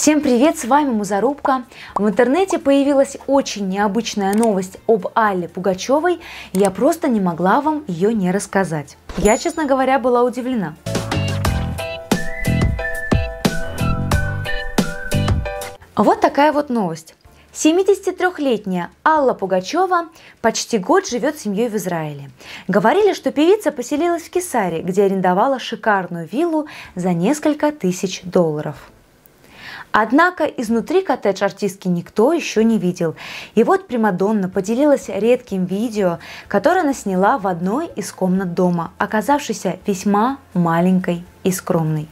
Всем привет, с вами Музарубка. В интернете появилась очень необычная новость об Алле Пугачевой, я просто не могла вам ее не рассказать. Я, честно говоря, была удивлена. Вот такая вот новость. 73-летняя Алла Пугачева почти год живет с семьей в Израиле. Говорили, что певица поселилась в Кесаре, где арендовала шикарную виллу за несколько тысяч долларов. Однако изнутри коттедж артистки никто еще не видел. И вот Примадонна поделилась редким видео, которое она сняла в одной из комнат дома, оказавшейся весьма маленькой и скромной.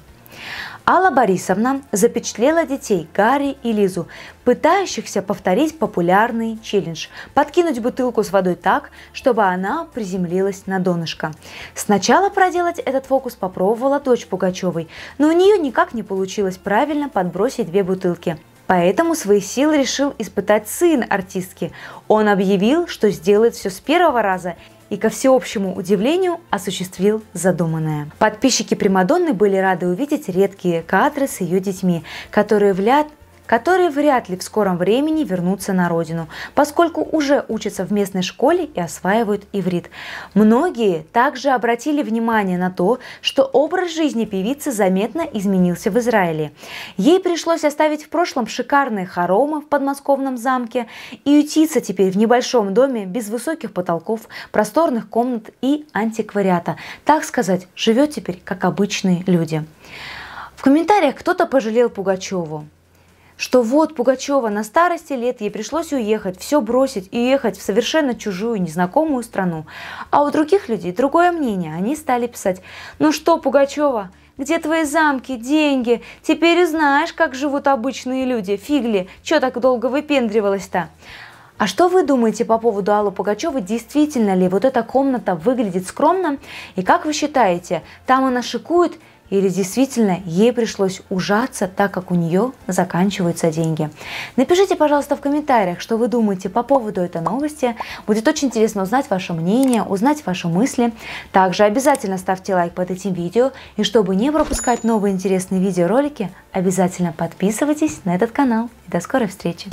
Алла Борисовна запечатлела детей Гарри и Лизу, пытающихся повторить популярный челлендж – подкинуть бутылку с водой так, чтобы она приземлилась на донышко. Сначала проделать этот фокус попробовала дочь Пугачевой, но у нее никак не получилось правильно подбросить две бутылки – Поэтому свои силы решил испытать сын артистки. Он объявил, что сделает все с первого раза и, ко всеобщему удивлению, осуществил задуманное. Подписчики Примадонны были рады увидеть редкие кадры с ее детьми, которые в ряд которые вряд ли в скором времени вернутся на родину, поскольку уже учатся в местной школе и осваивают иврит. Многие также обратили внимание на то, что образ жизни певицы заметно изменился в Израиле. Ей пришлось оставить в прошлом шикарные хоромы в подмосковном замке и ютиться теперь в небольшом доме без высоких потолков, просторных комнат и антиквариата. Так сказать, живет теперь как обычные люди. В комментариях кто-то пожалел Пугачеву что вот Пугачева на старости лет ей пришлось уехать, все бросить и уехать в совершенно чужую, незнакомую страну. А у других людей другое мнение. Они стали писать, ну что, Пугачева, где твои замки, деньги? Теперь и знаешь, как живут обычные люди. Фигли, что так долго выпендривалась-то? А что вы думаете по поводу Аллы Пугачевой? Действительно ли вот эта комната выглядит скромно? И как вы считаете, там она шикует или действительно ей пришлось ужаться, так как у нее заканчиваются деньги. Напишите, пожалуйста, в комментариях, что вы думаете по поводу этой новости. Будет очень интересно узнать ваше мнение, узнать ваши мысли. Также обязательно ставьте лайк под этим видео. И чтобы не пропускать новые интересные видеоролики, обязательно подписывайтесь на этот канал. И до скорой встречи!